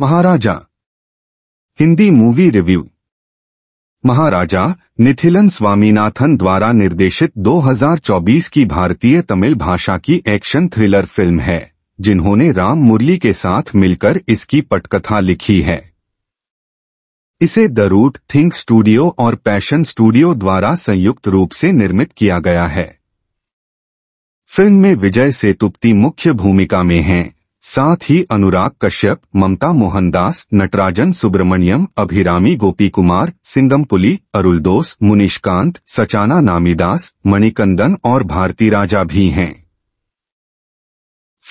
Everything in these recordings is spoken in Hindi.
महाराजा हिंदी मूवी रिव्यू महाराजा निथिलन स्वामीनाथन द्वारा निर्देशित 2024 की भारतीय तमिल भाषा की एक्शन थ्रिलर फिल्म है जिन्होंने राम मुरली के साथ मिलकर इसकी पटकथा लिखी है इसे द रूट थिंक स्टूडियो और पैशन स्टूडियो द्वारा संयुक्त रूप से निर्मित किया गया है फिल्म में विजय सेतुपति मुख्य भूमिका में हैं साथ ही अनुराग कश्यप ममता मोहनदास नटराजन सुब्रमण्यम अभिरामी गोपी कुमार सिंगमपुली अरुलदोस मुनिशकांत सचाना नामीदास मणिकंदन और भारती राजा भी हैं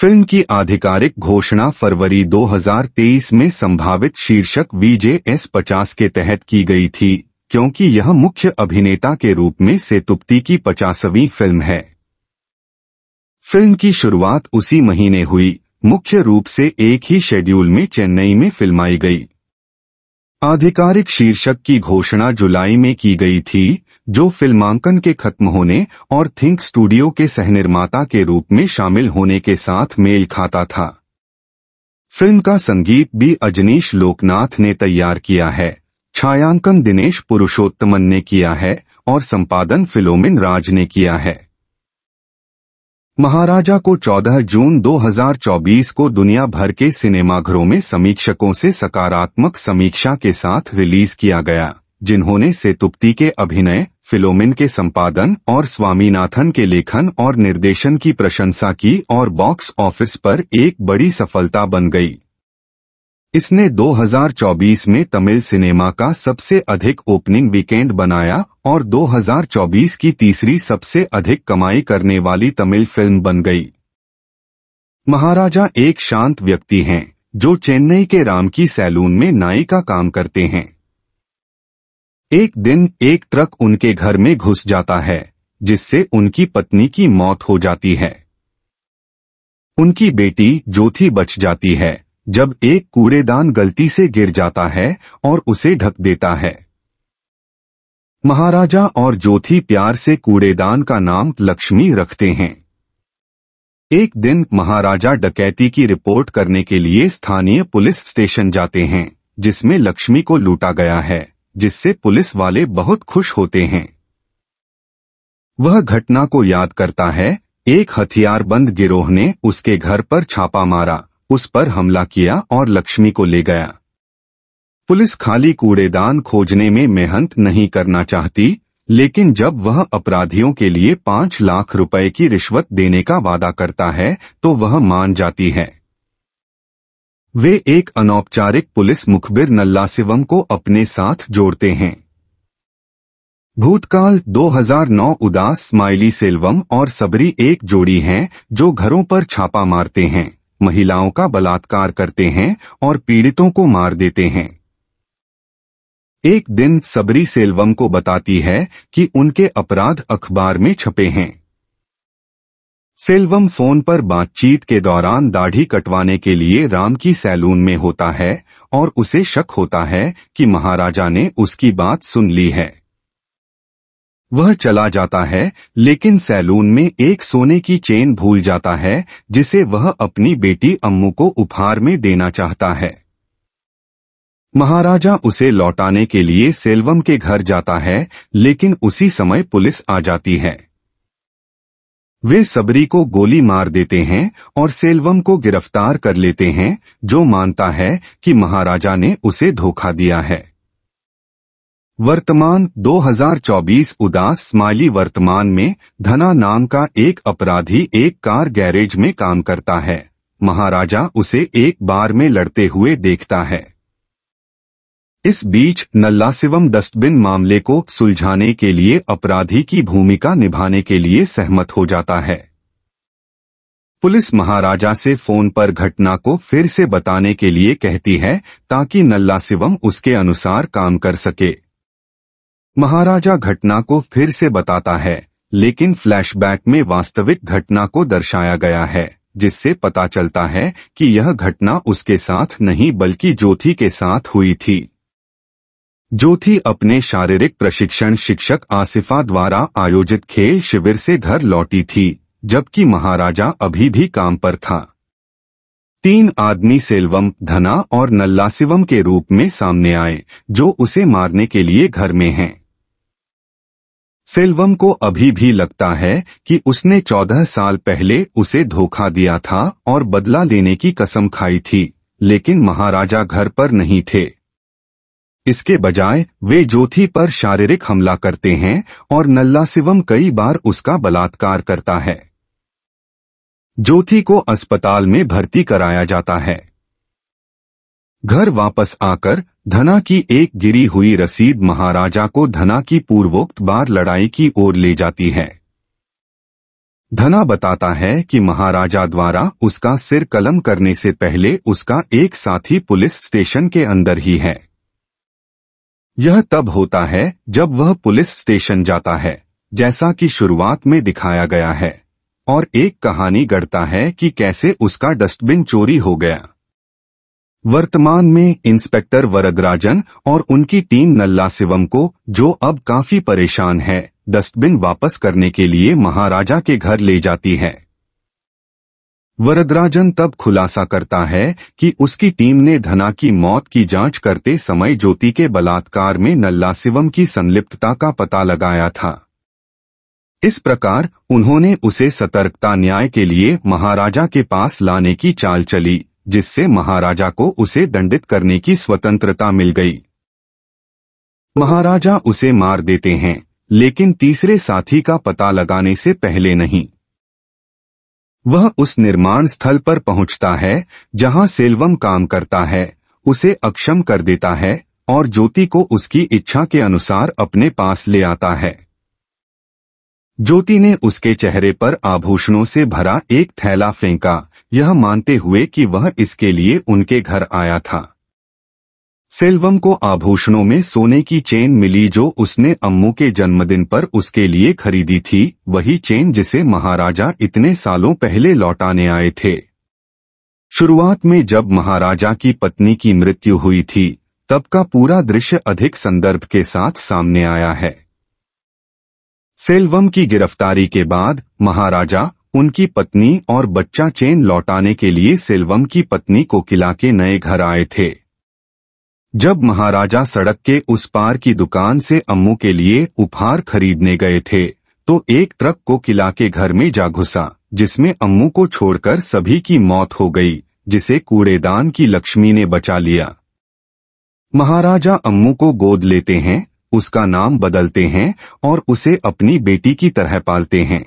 फिल्म की आधिकारिक घोषणा फरवरी 2023 में संभावित शीर्षक वीजे एस पचास के तहत की गई थी क्योंकि यह मुख्य अभिनेता के रूप में सेतुप्ती की पचासवीं फिल्म है फिल्म की शुरुआत उसी महीने हुई मुख्य रूप से एक ही शेड्यूल में चेन्नई में फिल्माई गई आधिकारिक शीर्षक की घोषणा जुलाई में की गई थी जो फिल्मांकन के खत्म होने और थिंक स्टूडियो के सहनिर्माता के रूप में शामिल होने के साथ मेल खाता था फिल्म का संगीत भी अजनीश लोकनाथ ने तैयार किया है छायांकन दिनेश पुरुषोत्तमन ने किया है और संपादन फिलोमिन राज ने किया है महाराजा को 14 जून 2024 को दुनिया भर के सिनेमाघरों में समीक्षकों से सकारात्मक समीक्षा के साथ रिलीज किया गया जिन्होंने सेतुप्ति के अभिनय फिलोमिन के संपादन और स्वामीनाथन के लेखन और निर्देशन की प्रशंसा की और बॉक्स ऑफिस पर एक बड़ी सफलता बन गई इसने 2024 में तमिल सिनेमा का सबसे अधिक ओपनिंग वीकेंड बनाया और 2024 की तीसरी सबसे अधिक कमाई करने वाली तमिल फिल्म बन गई महाराजा एक शांत व्यक्ति हैं जो चेन्नई के राम की सैलून में नाई का काम करते हैं एक दिन एक ट्रक उनके घर में घुस जाता है जिससे उनकी पत्नी की मौत हो जाती है उनकी बेटी ज्योति बच जाती है जब एक कूड़ेदान गलती से गिर जाता है और उसे ढक देता है महाराजा और ज्योति प्यार से कूड़ेदान का नाम लक्ष्मी रखते हैं एक दिन महाराजा डकैती की रिपोर्ट करने के लिए स्थानीय पुलिस स्टेशन जाते हैं जिसमें लक्ष्मी को लूटा गया है जिससे पुलिस वाले बहुत खुश होते हैं वह घटना को याद करता है एक हथियारबंद गिरोह ने उसके घर पर छापा मारा उस पर हमला किया और लक्ष्मी को ले गया पुलिस खाली कूड़ेदान खोजने में मेहनत नहीं करना चाहती लेकिन जब वह अपराधियों के लिए पांच लाख रुपए की रिश्वत देने का वादा करता है तो वह मान जाती है वे एक अनौपचारिक पुलिस मुखबिर नल्ला शिवम को अपने साथ जोड़ते हैं भूतकाल 2009 उदास स्माइली सेल्वम और सबरी एक जोड़ी हैं जो घरों पर छापा मारते हैं महिलाओं का बलात्कार करते हैं और पीड़ितों को मार देते हैं एक दिन सबरी सेल्वम को बताती है कि उनके अपराध अखबार में छपे हैं सेल्वम फोन पर बातचीत के दौरान दाढ़ी कटवाने के लिए राम की सैलून में होता है और उसे शक होता है कि महाराजा ने उसकी बात सुन ली है वह चला जाता है लेकिन सैलून में एक सोने की चेन भूल जाता है जिसे वह अपनी बेटी अम्मू को उपहार में देना चाहता है महाराजा उसे लौटाने के लिए सेल्वम के घर जाता है लेकिन उसी समय पुलिस आ जाती है वे सबरी को गोली मार देते हैं और सेल्वम को गिरफ्तार कर लेते हैं जो मानता है कि महाराजा ने उसे धोखा दिया है वर्तमान 2024 उदास स्माइली वर्तमान में धना नाम का एक अपराधी एक कार गैरेज में काम करता है महाराजा उसे एक बार में लड़ते हुए देखता है इस बीच नल्लासिवम डस्टबिन मामले को सुलझाने के लिए अपराधी की भूमिका निभाने के लिए सहमत हो जाता है पुलिस महाराजा से फोन पर घटना को फिर से बताने के लिए कहती है ताकि नल्लासिवम उसके अनुसार काम कर सके महाराजा घटना को फिर से बताता है लेकिन फ्लैशबैक में वास्तविक घटना को दर्शाया गया है जिससे पता चलता है कि यह घटना उसके साथ नहीं बल्कि ज्योति के साथ हुई थी ज्योति अपने शारीरिक प्रशिक्षण शिक्षक आसिफा द्वारा आयोजित खेल शिविर से घर लौटी थी जबकि महाराजा अभी भी काम पर था तीन आदमी सेल्वम धना और नल्लासिवम के रूप में सामने आए जो उसे मारने के लिए घर में हैं। सेल्वम को अभी भी लगता है कि उसने चौदह साल पहले उसे धोखा दिया था और बदला लेने की कसम खाई थी लेकिन महाराजा घर पर नहीं थे इसके बजाय वे ज्योति पर शारीरिक हमला करते हैं और नल्ला शिवम कई बार उसका बलात्कार करता है ज्योति को अस्पताल में भर्ती कराया जाता है घर वापस आकर धना की एक गिरी हुई रसीद महाराजा को धना की पूर्वोक्त बार लड़ाई की ओर ले जाती है धना बताता है कि महाराजा द्वारा उसका सिर कलम करने से पहले उसका एक साथी पुलिस स्टेशन के अंदर ही है यह तब होता है जब वह पुलिस स्टेशन जाता है जैसा कि शुरुआत में दिखाया गया है और एक कहानी गढ़ता है कि कैसे उसका डस्टबिन चोरी हो गया वर्तमान में इंस्पेक्टर वरगराजन और उनकी टीम नल्ला शिवम को जो अब काफी परेशान है डस्टबिन वापस करने के लिए महाराजा के घर ले जाती है वरदराजन तब खुलासा करता है कि उसकी टीम ने धना की मौत की जांच करते समय ज्योति के बलात्कार में नल्ला शिवम की संलिप्तता का पता लगाया था इस प्रकार उन्होंने उसे सतर्कता न्याय के लिए महाराजा के पास लाने की चाल चली जिससे महाराजा को उसे दंडित करने की स्वतंत्रता मिल गई महाराजा उसे मार देते हैं लेकिन तीसरे साथी का पता लगाने से पहले नहीं वह उस निर्माण स्थल पर पहुंचता है जहां सेल्वम काम करता है उसे अक्षम कर देता है और ज्योति को उसकी इच्छा के अनुसार अपने पास ले आता है ज्योति ने उसके चेहरे पर आभूषणों से भरा एक थैला फेंका यह मानते हुए कि वह इसके लिए उनके घर आया था सेल्वम को आभूषणों में सोने की चेन मिली जो उसने अम्मू के जन्मदिन पर उसके लिए खरीदी थी वही चेन जिसे महाराजा इतने सालों पहले लौटाने आए थे शुरुआत में जब महाराजा की पत्नी की मृत्यु हुई थी तब का पूरा दृश्य अधिक संदर्भ के साथ सामने आया है सेल्वम की गिरफ्तारी के बाद महाराजा उनकी पत्नी और बच्चा चेन लौटाने के लिए सेल्वम की पत्नी को किला के नए घर आए थे जब महाराजा सड़क के उस पार की दुकान से अम्मू के लिए उपहार खरीदने गए थे तो एक ट्रक को किला के घर में जा घुसा जिसमें अम्मू को छोड़कर सभी की मौत हो गई जिसे कूड़ेदान की लक्ष्मी ने बचा लिया महाराजा अम्मू को गोद लेते हैं उसका नाम बदलते हैं और उसे अपनी बेटी की तरह पालते हैं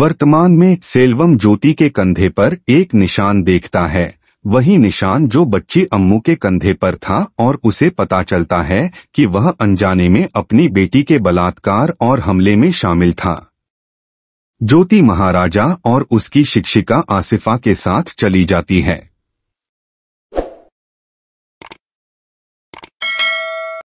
वर्तमान में सेल्वम ज्योति के कंधे पर एक निशान देखता है वही निशान जो बच्ची अम्मू के कंधे पर था और उसे पता चलता है कि वह अनजाने में अपनी बेटी के बलात्कार और हमले में शामिल था ज्योति महाराजा और उसकी शिक्षिका आसिफा के साथ चली जाती है